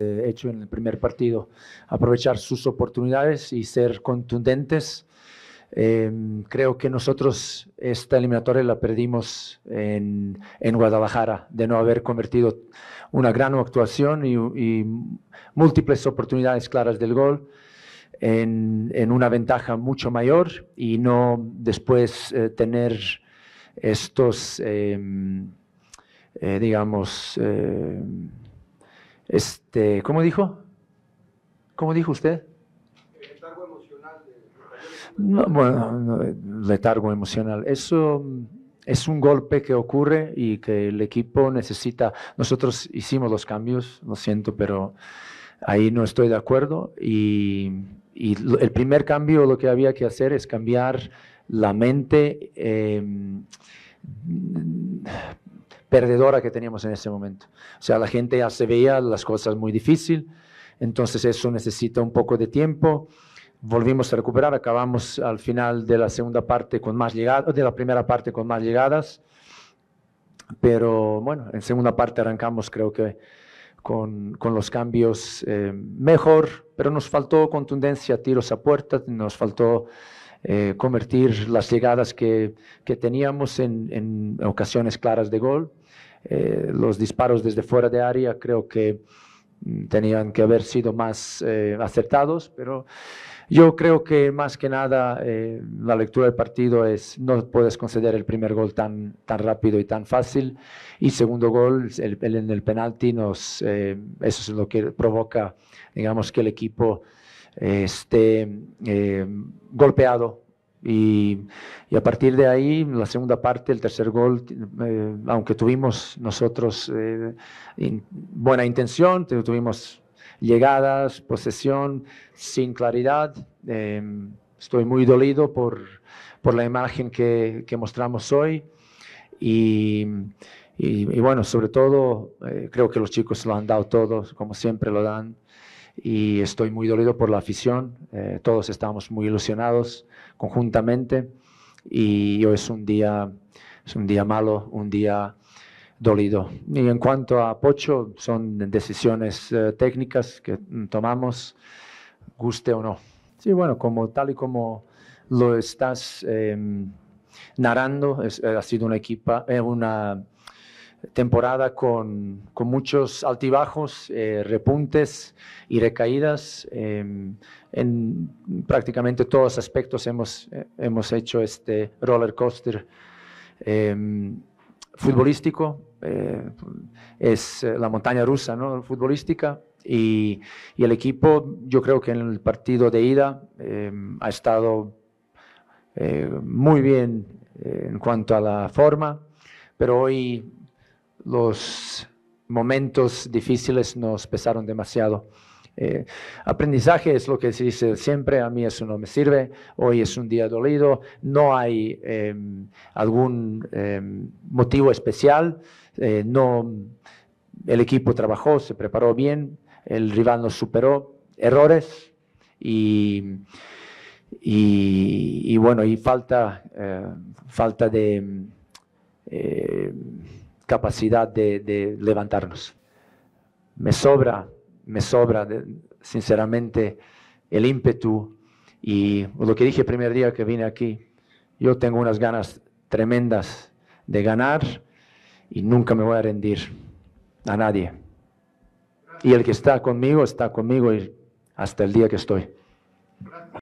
Este, hecho en el primer partido, aprovechar sus oportunidades y ser contundentes. Em, creo que nosotros esta eliminatoria la perdimos en, Guadalajara, de no haber convertido una gran actuación y, múltiples oportunidades claras del gol en, una ventaja mucho mayor y no después eh, tener estos, em, eh, digamos, em, este, ¿cómo dijo? ¿Cómo dijo usted? letargo emocional. bueno, letargo emocional. Eso mm, es un golpe que ocurre y que el equipo necesita. Nosotros hicimos los cambios, lo siento, pero ahí no estoy de acuerdo. Y, el primer cambio, lo que había que hacer es cambiar la mente. Em, perdedora que teníamos en ese momento. O sea, la gente ya se veía las cosas muy difícil, entonces eso necesita un poco de tiempo. Volvimos a recuperar, acabamos al final de la segunda parte con más llegadas, de la primera parte con más llegadas, pero bueno, en segunda parte arrancamos creo que con, los cambios eh, mejor, pero nos faltó contundencia, tiros a puerta, nos faltó eh, convertir las llegadas que, que teníamos en, en, ocasiones claras de gol. Eh, los disparos desde fuera de área creo que mm, tenían que haber sido más eh, acertados, pero yo creo que más que nada la lectura del partido es no puedes conceder el primer gol tan, tan rápido y tan fácil y segundo gol en el penalti nos, eso es lo que provoca digamos que el equipo este, eh, golpeado. Y, y, a partir de ahí, la segunda parte, el tercer gol, eh, aunque tuvimos nosotros eh, buena intención, tuvimos llegadas, posesión, sin claridad, em, estoy muy dolido por, por la imagen que, que mostramos hoy. Y, y, y, bueno, sobre todo, creo que los chicos lo han dado todo, como siempre lo dan y estoy muy dolido por la afición. Eh, todos estamos muy ilusionados conjuntamente y hoy es un día, es un día malo, un día dolido. Y en cuanto a Pocho, son decisiones eh, técnicas que tomamos, guste o no. Sí, bueno, como tal y como lo estás em, narrando, eh, ha sido una equipa, una temporada con, con muchos altibajos, eh, repuntes y recaídas. Em, en prácticamente todos aspectos hemos, eh, hemos hecho este roller coaster em, futbolístico. Eh, es la montaña rusa ¿no? futbolística, y, y, el equipo, yo creo que en el partido de ida em, ha estado muy bien en cuanto a la forma, pero hoy los momentos difíciles nos pesaron demasiado. Eh, aprendizaje es lo que se dice siempre, a mí eso no me sirve, hoy es un día dolido, no hay em, algún em, motivo especial, eh, no, el equipo trabajó, se preparó bien, el rival nos superó, errores y, y bueno, y falta, eh, falta de em, capacidad de, levantarnos. Me sobra, me sobra, sinceramente, el ímpetu y lo que dije el primer día que vine aquí. Yo tengo unas ganas tremendas de ganar y nunca me voy a rendir a nadie. Y el que está conmigo está conmigo hasta el día que estoy.